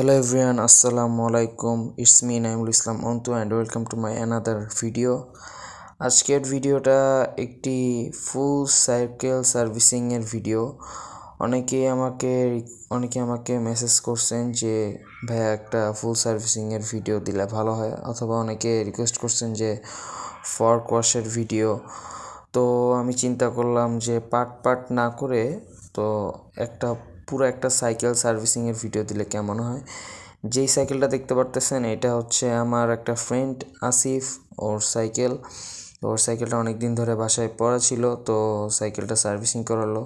hello everyone আসসালামু আলাইকুম it's me naimul Islam Antu and welcome to my another video আজকের ভিডিওটা একটি ফুল সাইকেল সার্ভিসিংয়ের ভিডিও অনেকেই আমাকে অনেকে আমাকে মেসেজ করছেন যে ভাইয়া একটা ফুল সার্ভিসিংয়ের ভিডিও দিলে ভালো হয় অথবা অনেকে রিকোয়েস্ট করছেন যে ফর্ক ওয়াশের ভিডিও তো আমি চিন্তা করলাম যে পার্ট পার্ট না করে তো একটা পুরো একটা সাইকেল সার্ভিসিংয়ের ভিডিও দিলে কেমন হয় যেই সাইকেলটা দেখতে পারতেছেন এটা হচ্ছে আমার একটা ফ্রেন্ড আসিফ ওর সাইকেল ওর সাইকেলটা অনেক দিন ধরে বাসায় পড়া ছিল তো সাইকেলটা সার্ভিসিং করালো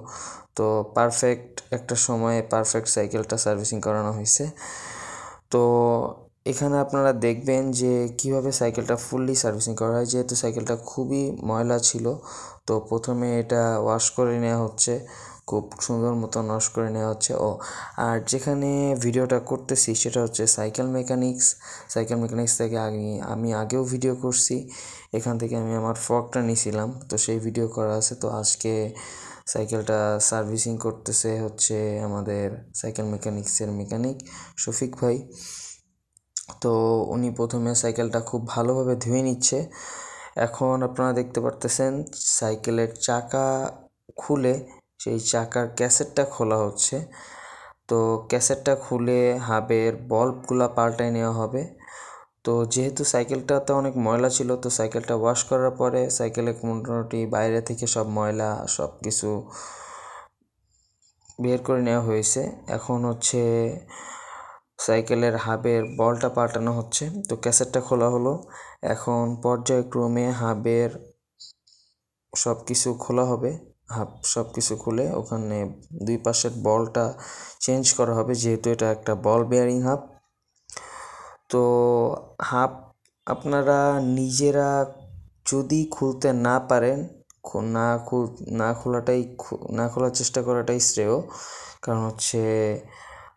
তো পারফেক্ট একটা সময়ে পারফেক্ট সাইকেলটা সার্ভিসিং করানো হয়েছে তো এখানে আপনারা দেখবেন যে কিভাবে সাইকেলটা ফুললি সার্ভিসিং করা হয় যেহেতু সাইকেলটা খুবই ময়লা ছিল তো প্রথমে এটা ওয়াশ করে নেওয়া হচ্ছে খুব সুন্দর মতো নশ করে নেওয়া হচ্ছে ও আর যেখানে ভিডিওটা করতেছি সেটা হচ্ছে সাইকেল মেকানিক্স সাইকেল মেকানিক্স থেকে আমি আমি আগেও ভিডিও করছি এখান থেকে আমি আমার ফ্রকটা নিয়েছিলাম তো সেই ভিডিও করা আছে তো আজকে সাইকেলটা সার্ভিসিং করতেছে হচ্ছে আমাদের সাইকেল মেকানিক্সের মেকানিক শফিক ভাই তো উনি প্রথমে সাইকেলটা খুব ভালোভাবে ধুয়ে নিচ্ছে এখন আপনারা দেখতে পারতেছেন সাইকেলের চাকা খুলে সেই চাকার ক্যাসেটটা খোলা হচ্ছে তো ক্যাসেটটা খুলে হাবের বল্বগুলো পাল্টাই নেওয়া হবে তো যেহেতু সাইকেলটা তো অনেক ময়লা ছিল তো সাইকেলটা ওয়াশ করার পরে সাইকেলে মোটামুটি বাইরে থেকে সব ময়লা সব কিছু বের করে নেওয়া হয়েছে এখন হচ্ছে সাইকেলের হাবের বলটা পাল্টানো হচ্ছে তো ক্যাসেটটা খোলা হলো এখন পর্যায়ক্রমে হাবের সব কিছু খোলা হবে হাফ সব কিছু খুলে ওখানে দুই পাশের বলটা চেঞ্জ করা হবে যেহেতু এটা একটা বল বেয়ারিং হাফ তো হাফ আপনারা নিজেরা যদি খুলতে না পারেন না খুল না খোলাটাই না খোলার চেষ্টা করাটাই শ্রেয় কারণ হচ্ছে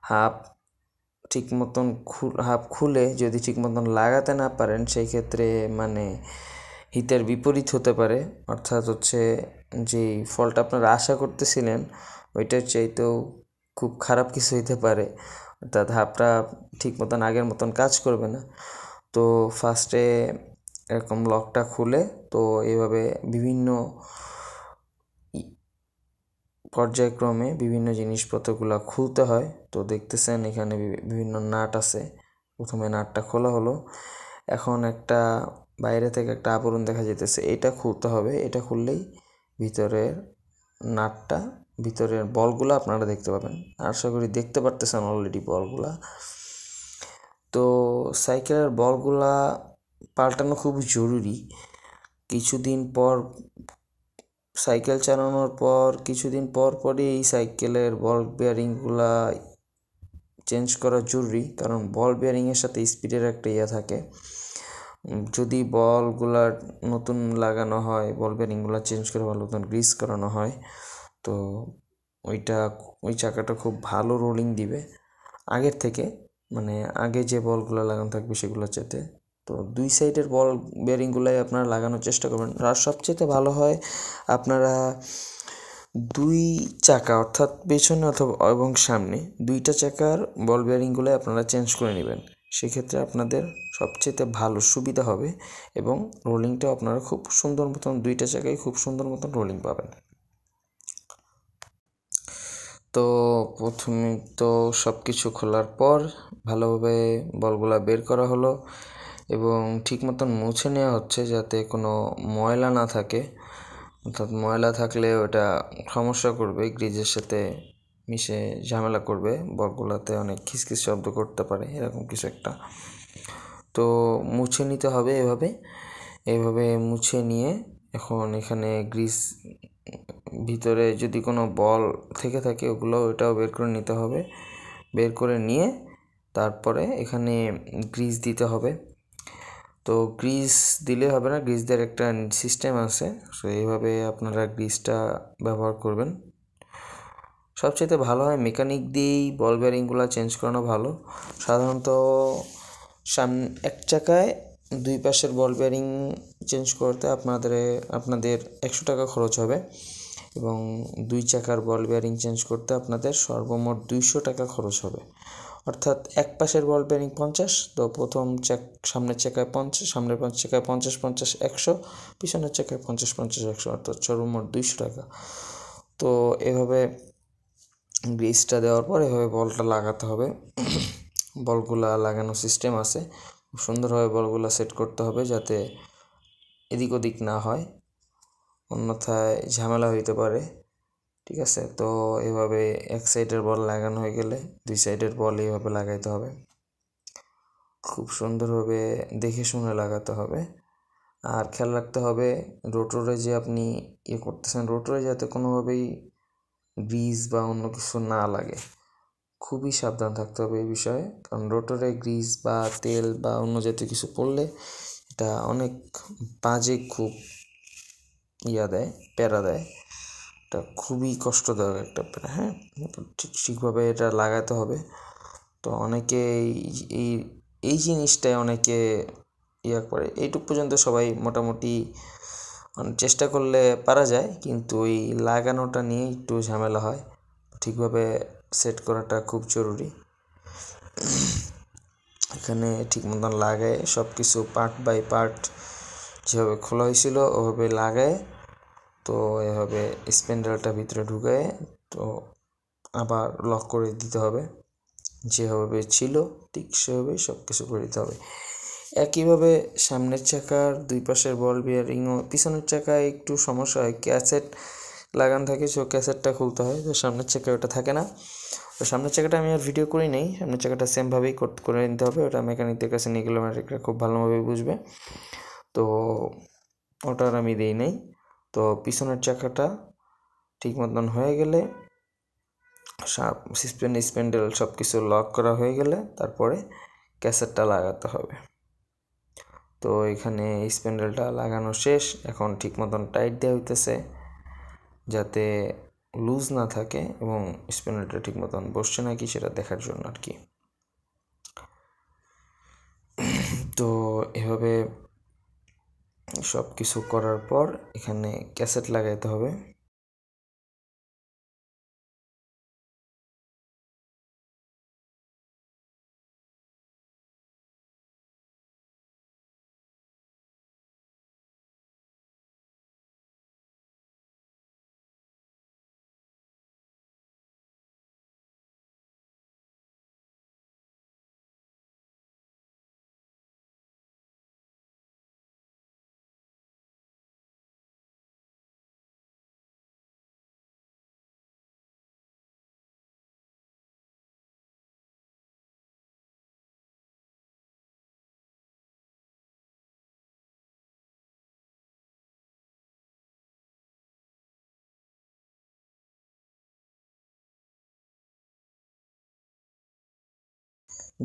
হাফ ঠিক মতন হাফ খুলে যদি ঠিক মতন লাগাতে না পারেন সেই ক্ষেত্রে মানে হিতের বিপরীত হতে পারে অর্থাৎ হচ্ছে যে ফলটা আপনারা আশা করতেছিলেন ওইটার চাইতেও খুব খারাপ কিছু হইতে পারে অর্থাৎ হাপটা ঠিক মতন আগের মতন কাজ করবে না তো ফার্স্টে এরকম লকটা খুলে তো এইভাবে বিভিন্ন পর্যায়ক্রমে বিভিন্ন জিনিসপত্রগুলো খুলতে হয় তো দেখতেছেন এখানে বিভিন্ন নাট আছে প্রথমে নাটটা খোলা হলো এখন একটা বাইরে থেকে একটা আবরণ দেখা যেতেছে এটা খুলতে হবে এটা খুললেই ভিতরের নাটটা ভিতরের বলগুলো আপনারা দেখতে পাবেন আশা করি দেখতে পারতেছেন অলরেডি বলগুলা তো সাইকেলের বলগুলা পাল্টানো খুব জরুরি কিছুদিন পর সাইকেল চালানোর পর কিছুদিন পর পরই এই সাইকেলের বল বিয়ারিংগুলা চেঞ্জ করা জরুরি কারণ বল বিয়ারিংয়ের সাথে স্পিডের একটা ইয়ে থাকে যদি বলগুলা নতুন লাগানো হয় বল বেরিংগুলো চেঞ্জ করে ভালো নতুন গ্রিস করানো হয় তো ওইটা ওই চাকাটা খুব ভালো রোলিং দিবে আগের থেকে মানে আগে যে বলগুলো লাগানো থাকবে সেগুলো চেতে তো দুই সাইডের বল বেরিংগুলাই আপনারা লাগানোর চেষ্টা করবেন আর সবচেয়ে ভালো হয় আপনারা দুই চাকা অর্থাৎ পেছনে অথবা এবং সামনে দুইটা চাকার বল বেয়ারিংগুলাই আপনারা চেঞ্জ করে নেবেন সেক্ষেত্রে আপনাদের সবচেয়ে ভালো সুবিধা হবে এবং রোলিংটা আপনারা খুব সুন্দর মতন দুইটা জায়গায় খুব সুন্দর মতন রোলিং পাবেন তো প্রথমে তো সব কিছু খোলার পর ভালোভাবে বলগুলা বের করা হলো এবং ঠিক মতন মুছে নেওয়া হচ্ছে যাতে কোনো ময়লা না থাকে অর্থাৎ ময়লা থাকলে ওটা সমস্যা করবে গ্রিজের সাথে মিশে ঝামেলা করবে বকগুলাতে অনেক খিসখিস শব্দ করতে পারে এরকম কিছু একটা তো মুছে নিতে হবে এভাবে এভাবে মুছে নিয়ে এখন এখানে গ্রিস ভিতরে যদি কোনো বল থেকে থাকে ওগুলো ওটাও বের করে নিতে হবে বের করে নিয়ে তারপরে এখানে গ্রিস দিতে হবে তো গ্রিস দিলে হবে না গ্রিস দেওয়ার একটা সিস্টেম আছে সো এইভাবে আপনারা গ্রিসটা ব্যবহার করবেন সবচেয়ে ভালো হয় মেকানিক দিয়েই বল বেয়ারিংগুলো চেঞ্জ করানো ভালো সাধারণত সামনে এক চাকায় দুই পাশের বল বেয়ারিং চেঞ্জ করতে আপনাদের আপনাদের একশো টাকা খরচ হবে এবং দুই চাকার বল বেয়ারিং চেঞ্জ করতে আপনাদের সর্বমোট দুইশো টাকা খরচ হবে অর্থাৎ এক পাশের বল বেয়ারিং পঞ্চাশ তো প্রথম চেক সামনের চেকায় পঞ্চাশ সামনের পাঁচ চেকায় পঞ্চাশ পঞ্চাশ একশো পিছনের চেকায় পঞ্চাশ পঞ্চাশ একশো অর্থাৎ সর্বমোট দুইশো টাকা তো এভাবে ব্রিজটা দেওয়ার পর এভাবে বলটা লাগাতে হবে বলগুলা লাগানো সিস্টেম আছে খুব সুন্দরভাবে বলগুলা সেট করতে হবে যাতে এদিক ওদিক না হয় অন্যথায় ঝামেলা হইতে পারে ঠিক আছে তো এভাবে এক সাইডের বল লাগানো হয়ে গেলে দুই সাইডের বল এইভাবে লাগাইতে হবে খুব সুন্দরভাবে দেখে শুনে লাগাতে হবে আর খেয়াল রাখতে হবে রোটরে যে আপনি ইয়ে করতেছেন রোটরে যাতে কোনোভাবেই গ্রিজ বা অন্য কিছু না লাগে খুবই সাবধান থাকতে হবে এই বিষয়ে কারণ রোটরে গ্রিজ বা তেল বা অন্য জাতীয় কিছু পড়লে এটা অনেক বাজে খুব ইয়া দেয় প্যারা দেয় এটা খুবই কষ্টদায়ক একটা প্যারা হ্যাঁ ঠিক ঠিকভাবে এটা লাগাতে হবে তো অনেকে এই এই জিনিসটায় অনেকে ইয়া করে এইটুক পর্যন্ত সবাই মোটামুটি মানে চেষ্টা করলে পারা যায় কিন্তু ওই লাগানোটা নিয়ে একটু ঝামেলা হয় ঠিকভাবে সেট করাটা খুব জরুরি এখানে ঠিক মতন লাগায় সব কিছু পার্ট বাই পার্ট যেভাবে খোলা হয়েছিল ওভাবে লাগায় তো এভাবে স্প্যান্ডেলটা ভিতরে ঢুকায় তো আবার লক করে দিতে হবে যেভাবে ছিল ঠিক সেভাবেই সব কিছু করে দিতে হবে একইভাবে সামনের চাকার দুই পাশের বল বিয়ারিংও পিছনের চাকায় একটু সমস্যা হয় ক্যাসেট লাগান থাকে সো ক্যাসেটটা খুলতে হয় তো সামনের চাকায় ওটা থাকে না তো সামনের চাকাটা আমি আর ভিডিও করি নেই সামনের চাকাটা সেমভাবেই করে নিতে হবে ওটা মেকানিকদের কাছে নিয়ে গেলে মেকানিকরা খুব ভালোভাবে বুঝবে তো ওটা আর আমি দিই নাই তো পিছনের চাকাটা ঠিক মতন হয়ে গেলে সাসপেন্ড স্পেন্ডেল সব কিছু লক করা হয়ে গেলে তারপরে ক্যাসেটটা লাগাতে হবে তো এখানে স্প্যান্ডেলটা লাগানো শেষ এখন ঠিক মতন টাইট দেওয়া হইতেছে যাতে লুজ না থাকে এবং স্প্যান্ডেলটা ঠিক মতন বসছে নাকি সেটা দেখার জন্য আর কি তো এভাবে সব কিছু করার পর এখানে ক্যাসেট লাগাইতে হবে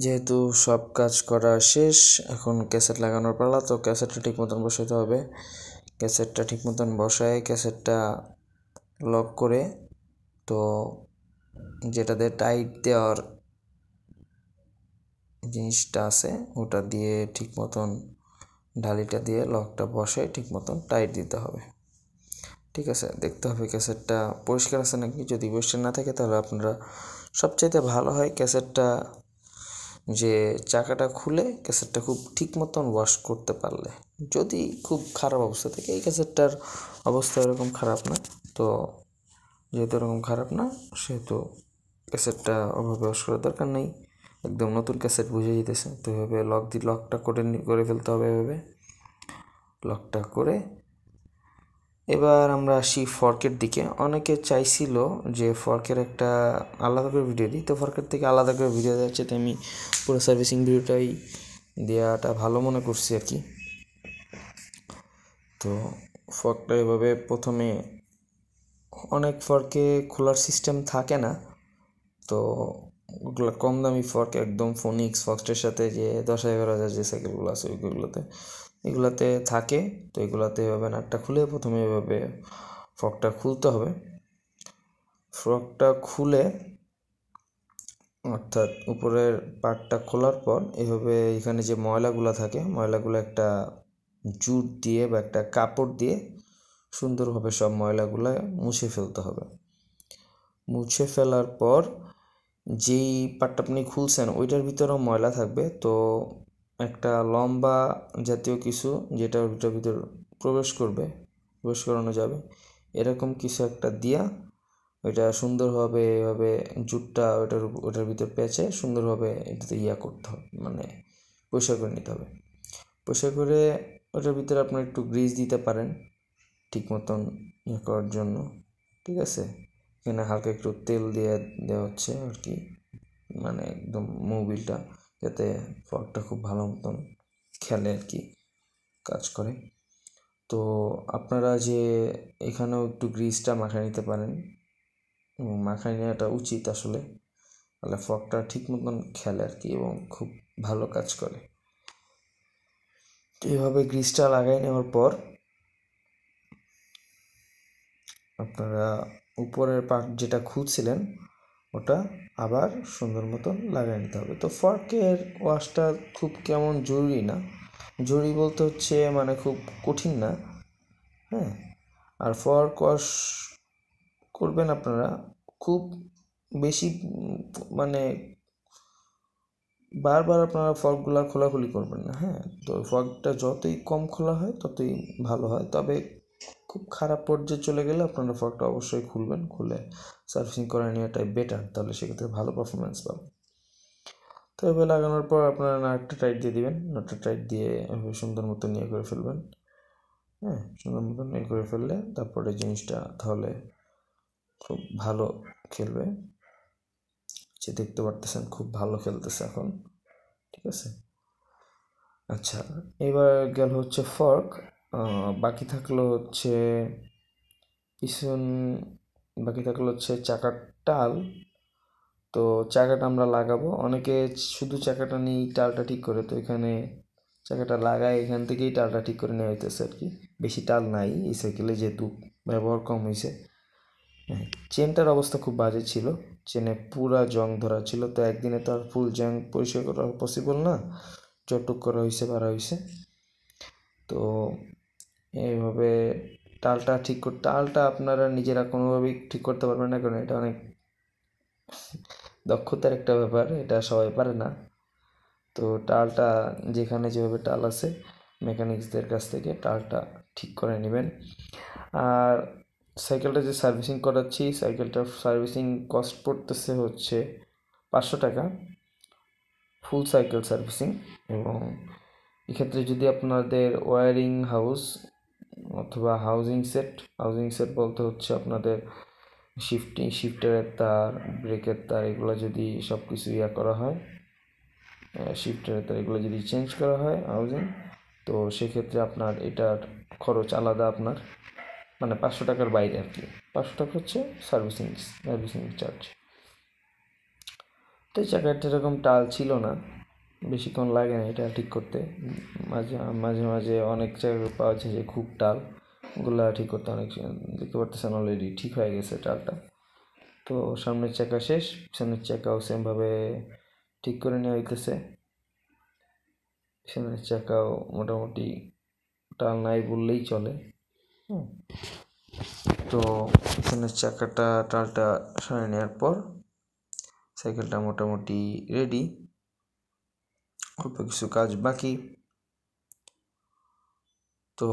যেহেতু সব কাজ করা শেষ এখন ক্যাসেট লাগানোর পালা তো ক্যাসেটটা ঠিক মতন বসাতে হবে ক্যাসেটটা ঠিক মতন বসায় ক্যাসেটটা লক করে তো যেটাতে টাইট দেওয়ার জিনিসটা আছে ওটা দিয়ে ঠিক মতন ঢালিটা দিয়ে লকটা বসায় ঠিক মতন টাইট দিতে হবে ঠিক আছে দেখতে হবে ক্যাসেটটা পরিষ্কার আছে নাকি যদি পরিষ্কার না থাকে তাহলে আপনারা সবচাইতে ভালো হয় ক্যাসেটটা যে চাকাটা খুলে ক্যাসেটটা খুব ঠিক মতন ওয়াশ করতে পারলে যদি খুব খারাপ অবস্থা থাকে এই ক্যাসেটটার অবস্থা এরকম খারাপ না তো যেহেতু এরকম খারাপ না সেহেতু ক্যাসেটটা ওভাবে ওয়াশ করার দরকার নেই একদম নতুন ক্যাসেট বুঝে যেতেছে তো এভাবে লক দিয়ে লকটা করে করে ফেলতে হবে এভাবে লকটা করে এবার আমরা আসি ফর্কের দিকে অনেকে চাইছিল যে ফর্কের একটা আলাদা করে ভিডিও দিই তো ফর্কের থেকে আলাদা করে ভিডিও দেওয়া হচ্ছে তো আমি পুরো সার্ভিসিং ভিডিওটাই দেওয়াটা ভালো মনে করছি আর কি তো ফর্কটা এভাবে প্রথমে অনেক ফর্কে খোলার সিস্টেম থাকে না তো ওগুলো কম দামি ফর্ক একদম ফোনিক্স ফক্সটের সাথে যে দশ হাজার হাজার যে সাইকেলগুলো আছে ওইগুলোতে এগুলাতে থাকে তো এগুলাতে এভাবে নাটটা খুলে প্রথমে এভাবে ফ্রকটা খুলতে হবে ফ্রকটা খুলে অর্থাৎ উপরের পাটটা খোলার পর এভাবে এখানে যে ময়লাগুলো থাকে ময়লাগুলো একটা জুট দিয়ে বা একটা কাপড় দিয়ে সুন্দরভাবে সব ময়লাগুলো মুছে ফেলতে হবে মুছে ফেলার পর যেই পাটটা আপনি খুলছেন ওইটার ভিতরেও ময়লা থাকবে তো একটা লম্বা জাতীয় কিছু যেটা ওইটার ভিতর প্রবেশ করবে প্রবেশ করানো যাবে এরকম কিছু একটা দিয়া ওইটা সুন্দরভাবে এভাবে জুটটা ওটার ওটার ভিতর পেঁচে সুন্দরভাবে এটাতে ইয়া করতে হবে মানে পরিষ্কার করে নিতে হবে পরিষ্কার করে ওটার ভিতরে আপনার একটু গ্রিজ দিতে পারেন ঠিক মতন ইয়ে করার জন্য ঠিক আছে এখানে হালকা একটু তেল দিয়ে দেওয়া হচ্ছে আর কি মানে একদম মোবিলটা যাতে ফলটা খুব ভালো মতন খেলে আর কি কাজ করে তো আপনারা যে এখানেও একটু গ্রিসটা মাখিয়ে নিতে পারেন এবং মাখা নেওয়াটা উচিত আসলে তাহলে ফকটা ঠিক মতন খেলে আর কি এবং খুব ভালো কাজ করে তো এইভাবে গ্রিসটা লাগাই নেওয়ার পর আপনারা উপরের পাক যেটা খুঁজছিলেন ওটা আবার সুন্দর মতন লাগিয়ে নিতে হবে তো ফর্কের ওয়াশটা খুব কেমন জরুরি না জরুরি বলতে হচ্ছে মানে খুব কঠিন না হ্যাঁ আর ফর্ক ওয়াশ করবেন আপনারা খুব বেশি মানে বারবার আপনারা ফর্কগুলো খোলাখুলি করবেন না হ্যাঁ তো ফর্কটা যতই কম খোলা হয় ততই ভালো হয় তবে খুব খারাপ পর্যায়ে চলে গেলে আপনারা ফ্রকটা অবশ্যই খুলবেন খুলে সার্ভিসিং করে নেওয়াটাই বেটার তাহলে সেক্ষেত্রে ভালো পারফরমেন্স পাবেন তো এভাবে লাগানোর পর আপনারা নাটটা টাইট দিয়ে দিবেন নাটটা টাইট দিয়ে এভাবে সুন্দর মতো নিয়ে করে ফেলবেন হ্যাঁ সুন্দর মতো নিয়ে করে ফেললে তারপরে জিনিসটা তাহলে খুব ভালো খেলবে যে দেখতে পারতেছেন খুব ভালো খেলতেছে এখন ঠিক আছে আচ্ছা এবার গেল হচ্ছে ফর্ক বাকি থাকলো হচ্ছে পিছন বাকি থাকলো হচ্ছে চাকার টাল তো চাকাটা আমরা লাগাবো অনেকে শুধু চাকাটা নিয়েই টালটা ঠিক করে তো এখানে চাকাটা লাগায় এখান থেকেই টালটা ঠিক করে নেওয়া হইতেছে আর কি বেশি টাল নাই এই সাইকেলে যেহেতু ব্যবহার কম হয়েছে হ্যাঁ, চেনটার অবস্থা খুব বাজে ছিল চেনে পুরা জং ধরা ছিল তো একদিনে তো আর ফুল জং পরিষ্কার করা পসিবল না চটুক করা হয়েছে বাড়া হয়েছে তো এইভাবে তালটা ঠিক কর তালটা আপনারা নিজেরা কোনোভাবেই ঠিক করতে পারবেন না কারণ এটা অনেক দক্ষতার একটা ব্যাপার এটা সবাই পারে না তো টালটা যেখানে যেভাবে টাল আছে মেকানিক্সদের কাছ থেকে টালটা ঠিক করে নেবেন আর সাইকেলটা যে সার্ভিসিং করাচ্ছি সাইকেলটার সার্ভিসিং কস্ট পড়তেছে হচ্ছে পাঁচশো টাকা ফুল সাইকেল সার্ভিসিং এবং এক্ষেত্রে যদি আপনাদের ওয়ারিং হাউস অথবা হাউজিং সেট হাউজিং সেট বলতে হচ্ছে আপনাদের শিফটিং শিফটারের তার ব্রেকের তার এগুলো যদি সব কিছু ইয়া করা হয় শিফটারের তার এগুলো যদি চেঞ্জ করা হয় হাউজিং তো সেক্ষেত্রে আপনার এটার খরচ আলাদা আপনার মানে পাঁচশো টাকার বাইরে আর কি পাঁচশো টাকা হচ্ছে সার্ভিসিং সার্ভিসিং চার্জ তো এই চাকরিটা এরকম টাল ছিল না বেশিক্ষণ লাগে না এটা ঠিক করতে মাঝে মাঝে মাঝে অনেক জায়গায় পাওয়া যায় যে খুব টাল ওগুলো ঠিক করতে অনেক দেখতে পারতেছেন অলরেডি ঠিক হয়ে গেছে টালটা তো সামনের চাকা শেষ পিছনের চাকাও সেমভাবে ঠিক করে নেওয়া হইতেছে পিছনের চাকাও মোটামুটি টাল নাই বললেই চলে তো পিছনের চাকাটা টালটা সরিয়ে নেওয়ার পর সাইকেলটা মোটামুটি রেডি অল্প কিছু কাজ বাকি তো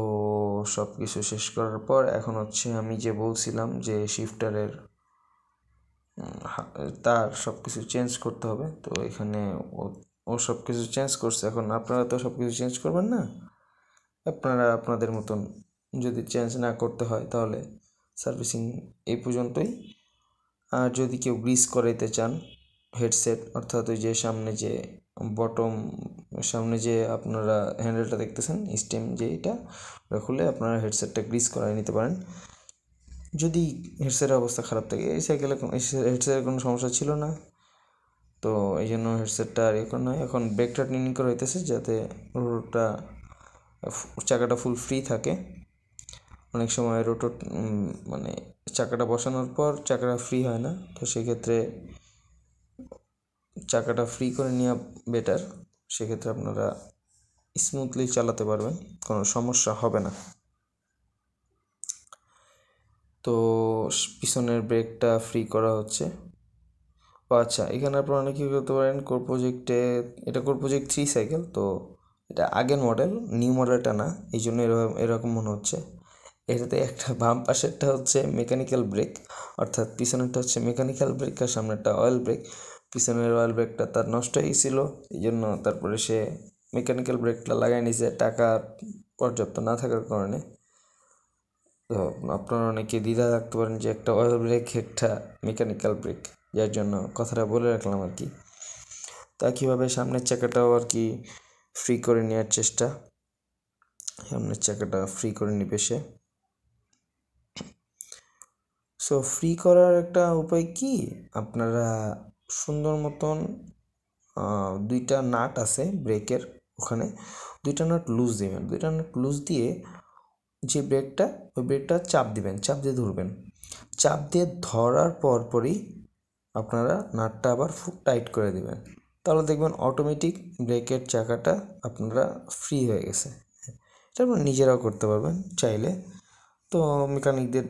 সব কিছু শেষ করার পর এখন হচ্ছে আমি যে বলছিলাম যে শিফটারের তার সব কিছু চেঞ্জ করতে হবে তো এখানে ও সব কিছু চেঞ্জ করছে এখন আপনারা তো সব কিছু চেঞ্জ করবেন না আপনারা আপনাদের মতন যদি চেঞ্জ না করতে হয় তাহলে সার্ভিসিং এই পর্যন্তই আর যদি কেউ গ্রিস করাইতে চান হেডসেট অর্থাৎ ওই যে সামনে যে বটম সামনে যে আপনারা হ্যান্ডেলটা দেখতেছেন স্টেম যে এটা ওটা খুলে আপনারা হেডসেটটা গ্রিস করাই নিতে পারেন যদি হেডসেটের অবস্থা খারাপ থাকে এই সাইকেলে হেডসেটের কোনো সমস্যা ছিল না তো এই জন্য হেডসেটটা আর এখন নয় এখন ব্রেকটা ট্রেনিং করে হইতেছে যাতে রোডটা চাকাটা ফুল ফ্রি থাকে অনেক সময় রোটোর মানে চাকাটা বসানোর পর চাকাটা ফ্রি হয় না তো সেক্ষেত্রে চাকাটা ফ্রি করে নেওয়া বেটার সেক্ষেত্রে আপনারা স্মুথলি চালাতে পারবেন কোনো সমস্যা হবে না তো পিছনের ব্রেকটা ফ্রি করা হচ্ছে ও আচ্ছা এখানে আপনারা কী করতে পারেন কোর প্রজেক্টে এটা কোর প্রজেক্ট থ্রি সাইকেল তো এটা আগের মডেল নিউ মডেলটা না এই জন্য এরকম এরকম মনে হচ্ছে এটাতে একটা বাম পাশেরটা হচ্ছে মেকানিক্যাল ব্রেক অর্থাৎ পিছনেরটা হচ্ছে মেকানিক্যাল ব্রেক আর সামনেরটা অয়েল ব্রেক পিছনের অয়েল ব্রেকটা তার নষ্ট হয়েছিল এই জন্য তারপরে সে মেকানিক্যাল ব্রেকটা লাগাই নিছে টাকা পর্যাপ্ত না থাকার কারণে তো আপনারা অনেকে দ্বিধা রাখতে পারেন যে একটা অয়েল ব্রেক একটা মেকানিক্যাল ব্রেক যার জন্য কথাটা বলে রাখলাম আর কি তা কীভাবে সামনের চাকাটাও আর কি ফ্রি করে নেওয়ার চেষ্টা সামনের চাকাটা ফ্রি করে নিবে সে সো ফ্রি করার একটা উপায় কি আপনারা সুন্দর মতন দুইটা নাট আছে ব্রেকের ওখানে দুইটা নাট লুজ দিবেন দুইটা নাট লুজ দিয়ে যে ব্রেকটা ওই ব্রেকটা চাপ দিবেন চাপ দিয়ে ধরবেন চাপ দিয়ে ধরার পরপরই আপনারা নাটটা আবার টাইট করে দেবেন তাহলে দেখবেন অটোমেটিক ব্রেকের চাকাটা আপনারা ফ্রি হয়ে গেছে এটা আপনারা নিজেরাও করতে পারবেন চাইলে তো মেকানিকদের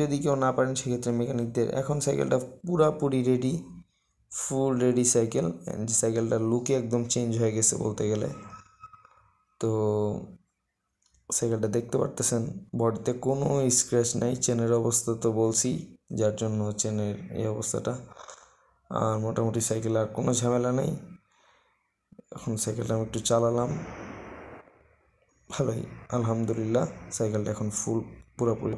যদি কেউ না পারেন সেক্ষেত্রে মেকানিকদের এখন সাইকেলটা পুরাপুরি রেডি ফুল রেডি সাইকেল সাইকেলটার লুকে একদম চেঞ্জ হয়ে গেছে বলতে গেলে তো সাইকেলটা দেখতে পারতেছেন বডিতে কোনো স্ক্র্যাচ নাই চেনের অবস্থা তো বলছি যার জন্য চেনের এই অবস্থাটা আর মোটামুটি সাইকেল আর কোনো ঝামেলা নেই এখন সাইকেলটা আমি একটু চালালাম ভালোই আলহামদুলিল্লাহ সাইকেলটা এখন ফুল পুরোপুরি